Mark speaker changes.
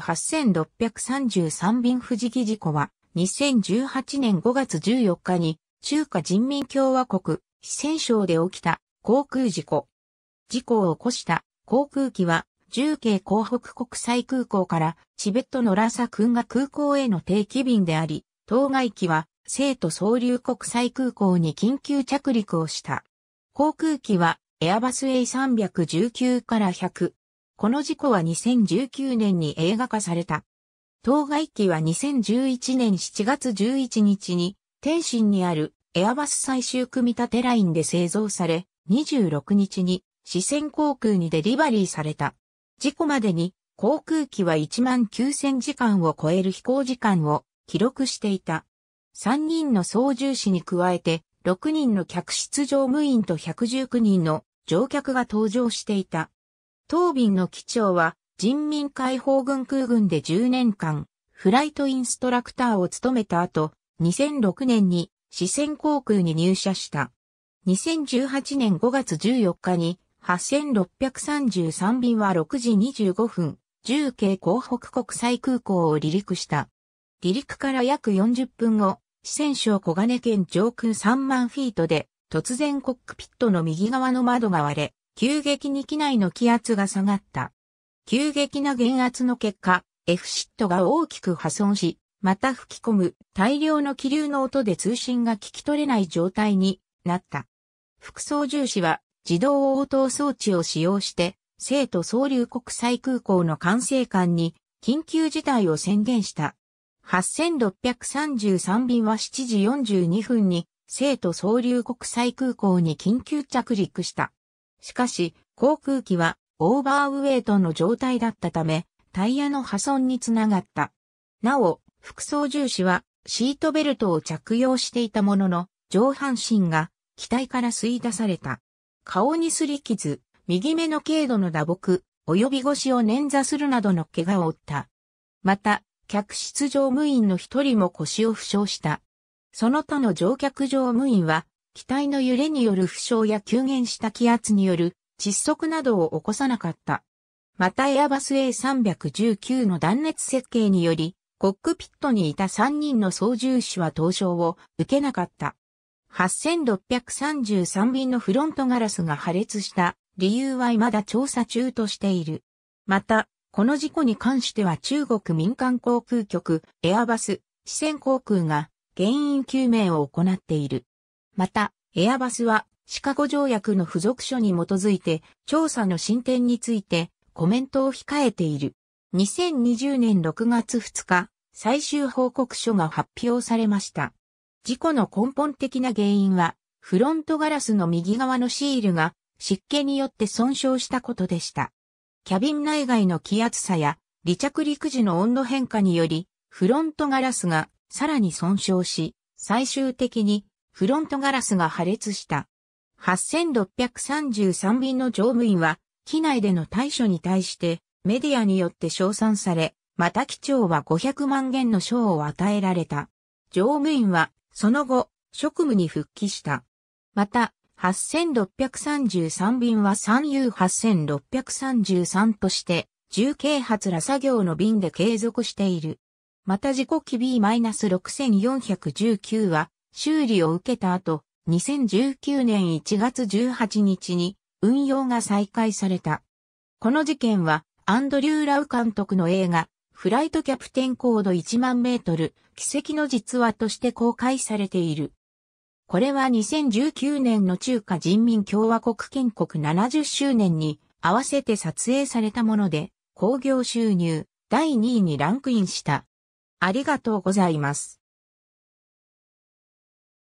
Speaker 1: 8633便富士木事故は、2018年5月14日に、中華人民共和国、四川省で起きた航空事故。事故を起こした航空機は、重慶港北国際空港からチベットのラサ君が空港への定期便であり、当該機は生徒総流国際空港に緊急着陸をした。航空機はエアバス A319 から100、この事故は2019年に映画化された。当該機は2011年7月11日に、天津にあるエアバス最終組み立てラインで製造され、26日に四川航空にデリバリーされた。事故までに航空機は1万9000時間を超える飛行時間を記録していた。3人の操縦士に加えて6人の客室乗務員と119人の乗客が搭乗していた。東便の機長は人民解放軍空軍で10年間、フライトインストラクターを務めた後、2006年に四川航空に入社した。2018年5月14日に8633便は6時25分、重慶港北国際空港を離陸した。離陸から約40分後、四川省小金県上空3万フィートで、突然コックピットの右側の窓が割れ、急激に機内の気圧が下がった。急激な減圧の結果、F シットが大きく破損し、また吹き込む大量の気流の音で通信が聞き取れない状態になった。副操縦士は自動応答装置を使用して、生徒総流国際空港の管制官に緊急事態を宣言した。8633便は7時42分に、生徒総流国際空港に緊急着陸した。しかし、航空機はオーバーウェイトの状態だったため、タイヤの破損につながった。なお、副操縦士はシートベルトを着用していたものの、上半身が機体から吸い出された。顔にすり傷、右目の軽度の打撲、及び腰を捻挫するなどの怪我を負った。また、客室乗務員の一人も腰を負傷した。その他の乗客乗務員は機体の揺れによる負傷や急減した気圧による窒息などを起こさなかった。またエアバス A319 の断熱設計により、コックピットにいた3人の操縦士は凍傷を受けなかった。8633便のフロントガラスが破裂した理由は未だ調査中としている。また、この事故に関しては中国民間航空局、エアバス、四川航空が原因究明を行っている。また、エアバスはシカゴ条約の付属書に基づいて調査の進展についてコメントを控えている。2020年6月2日、最終報告書が発表されました。事故の根本的な原因は、フロントガラスの右側のシールが湿気によって損傷したことでした。キャビン内外の気圧差や離着陸時の温度変化により、フロントガラスがさらに損傷し、最終的にフロントガラスが破裂した。8633便の乗務員は、機内での対処に対してメディアによって称賛され、また機長は500万元の賞を与えられた。乗務員は、その後、職務に復帰した。また、8633便は 3U8633 として、重啓発ら作業の便で継続している。また事故機 B-6419 は、修理を受けた後、2019年1月18日に運用が再開された。この事件は、アンドリュー・ラウ監督の映画、フライトキャプテンコード1万メートル、奇跡の実話として公開されている。これは2019年の中華人民共和国建国70周年に合わせて撮影されたもので、興行収入第2位にランクインした。ありがとうございます。